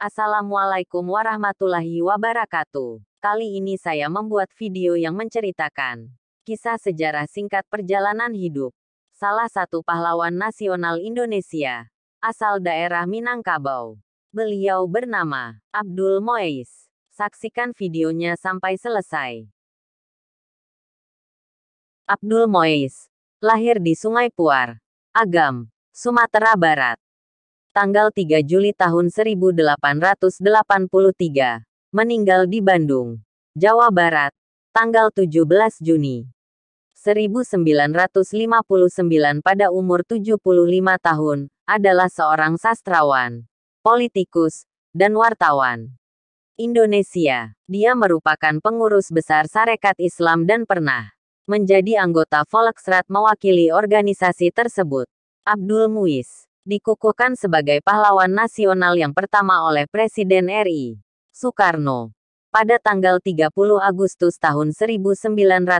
Assalamualaikum warahmatullahi wabarakatuh. Kali ini saya membuat video yang menceritakan kisah sejarah singkat perjalanan hidup salah satu pahlawan nasional Indonesia asal daerah Minangkabau. Beliau bernama Abdul Moeis. Saksikan videonya sampai selesai. Abdul Moeis lahir di Sungai Puar, Agam, Sumatera Barat. Tanggal 3 Juli tahun 1883, meninggal di Bandung, Jawa Barat, tanggal 17 Juni 1959 pada umur 75 tahun, adalah seorang sastrawan politikus, dan wartawan. Indonesia. Dia merupakan pengurus besar Sarekat Islam dan pernah menjadi anggota Volksrat mewakili organisasi tersebut. Abdul Muiz dikukuhkan sebagai pahlawan nasional yang pertama oleh Presiden RI Soekarno pada tanggal 30 Agustus tahun 1959.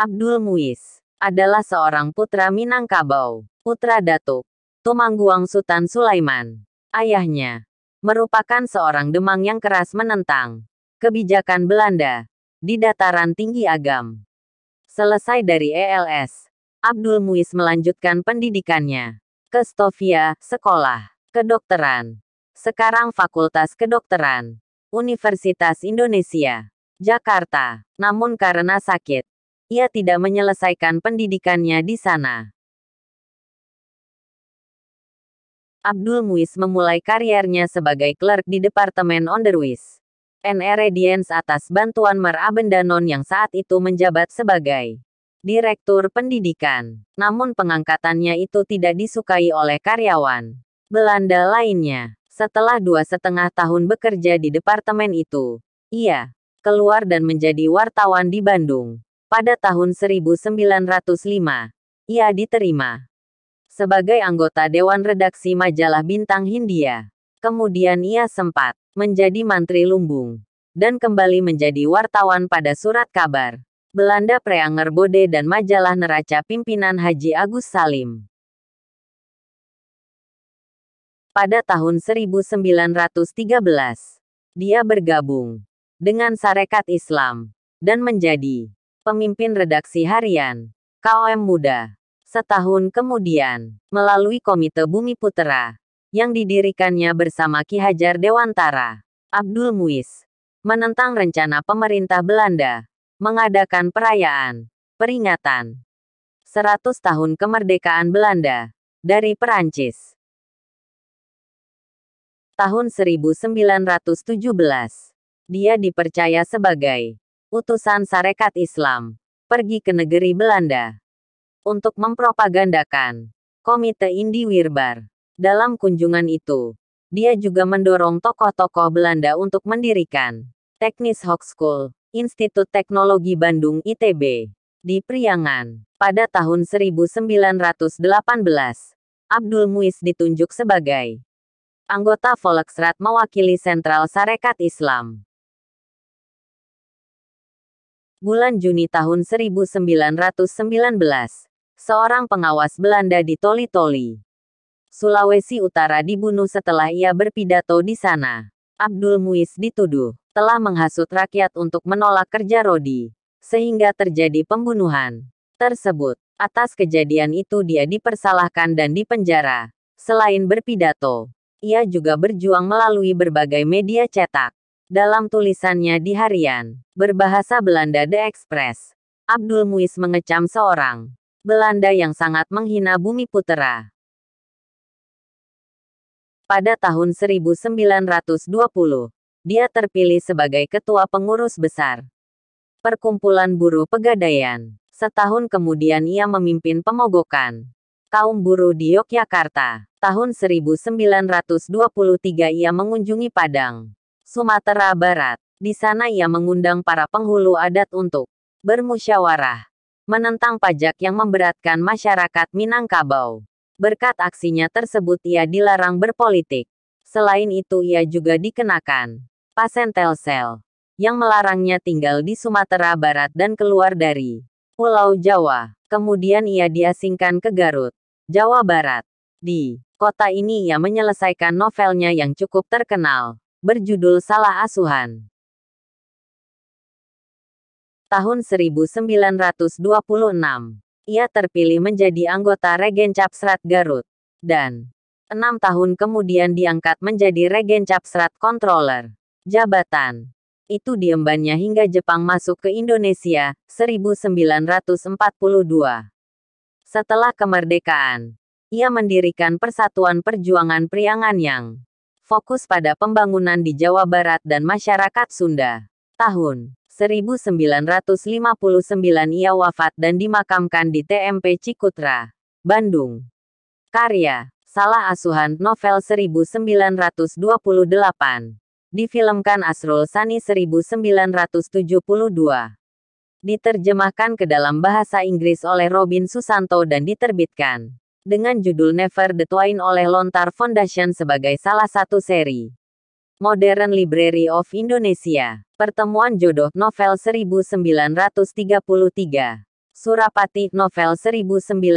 Abdul Muiz adalah seorang putra Minangkabau, putra Datuk Tumangguang Sultan Sulaiman. Ayahnya merupakan seorang Demang yang keras menentang kebijakan Belanda di dataran tinggi Agam. Selesai dari ELS, Abdul Muiz melanjutkan pendidikannya ke Stofia sekolah kedokteran. Sekarang Fakultas Kedokteran, Universitas Indonesia, Jakarta. Namun karena sakit, ia tidak menyelesaikan pendidikannya di sana. Abdul Muiz memulai kariernya sebagai clerk di Departemen Onderwijs. NREDNS atas bantuan Mar Abendanon yang saat itu menjabat sebagai Direktur Pendidikan. Namun pengangkatannya itu tidak disukai oleh karyawan Belanda lainnya. Setelah dua setengah tahun bekerja di departemen itu, ia keluar dan menjadi wartawan di Bandung. Pada tahun 1905, ia diterima sebagai anggota Dewan Redaksi Majalah Bintang Hindia. Kemudian ia sempat menjadi mantri lumbung dan kembali menjadi wartawan pada surat kabar Belanda Preanger Bode dan majalah neraca pimpinan Haji Agus Salim. Pada tahun 1913, dia bergabung dengan Sarekat Islam dan menjadi pemimpin redaksi harian KOM Muda. Setahun kemudian, melalui Komite Bumi Putera, yang didirikannya bersama Ki Hajar Dewantara, Abdul Muiz, menentang rencana pemerintah Belanda, mengadakan perayaan, peringatan, 100 tahun kemerdekaan Belanda, dari Perancis. Tahun 1917, dia dipercaya sebagai utusan Sarekat Islam, pergi ke negeri Belanda untuk mempropagandakan Komite Indi Wirbar. Dalam kunjungan itu, dia juga mendorong tokoh-tokoh Belanda untuk mendirikan Teknis Hoax School, Institut Teknologi Bandung ITB, di Priangan. Pada tahun 1918, Abdul Muiz ditunjuk sebagai anggota Volksrat mewakili Sentral Sarekat Islam bulan Juni tahun 1919, seorang pengawas Belanda di Toli-Toli, Sulawesi Utara dibunuh setelah ia berpidato di sana. Abdul Muiz dituduh telah menghasut rakyat untuk menolak kerja Rodi, sehingga terjadi pembunuhan tersebut. Atas kejadian itu dia dipersalahkan dan dipenjara. Selain berpidato, ia juga berjuang melalui berbagai media cetak. Dalam tulisannya di harian berbahasa Belanda The Express, Abdul Muiz mengecam seorang Belanda yang sangat menghina Bumi Putera. Pada tahun 1920, dia terpilih sebagai ketua pengurus besar Perkumpulan Buruh Pegadaian. Setahun kemudian ia memimpin pemogokan kaum buruh di Yogyakarta. Tahun 1923 ia mengunjungi Padang Sumatera Barat. Di sana ia mengundang para penghulu adat untuk bermusyawarah menentang pajak yang memberatkan masyarakat Minangkabau. Berkat aksinya tersebut ia dilarang berpolitik. Selain itu ia juga dikenakan pasen Telsel yang melarangnya tinggal di Sumatera Barat dan keluar dari Pulau Jawa. Kemudian ia diasingkan ke Garut, Jawa Barat. Di kota ini ia menyelesaikan novelnya yang cukup terkenal, berjudul Salah Asuhan. Tahun 1926, ia terpilih menjadi anggota Regen Capsrat Garut, dan enam tahun kemudian diangkat menjadi Regen Capsrat Controller. Jabatan itu diembannya hingga Jepang masuk ke Indonesia, 1942. Setelah kemerdekaan, ia mendirikan Persatuan Perjuangan Priangan yang fokus pada pembangunan di Jawa Barat dan masyarakat Sunda. Tahun 1959 ia wafat dan dimakamkan di TMP Cikutra, Bandung. Karya Salah Asuhan Novel 1928 difilmkan Asrul Sani 1972. Diterjemahkan ke dalam bahasa Inggris oleh Robin Susanto dan diterbitkan dengan judul Never the Twain oleh Lontar Foundation sebagai salah satu seri. Modern Library of Indonesia. Pertemuan Jodoh, novel 1933. Surapati, novel 1950.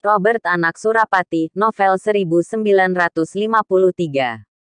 Robert Anak Surapati, novel 1953.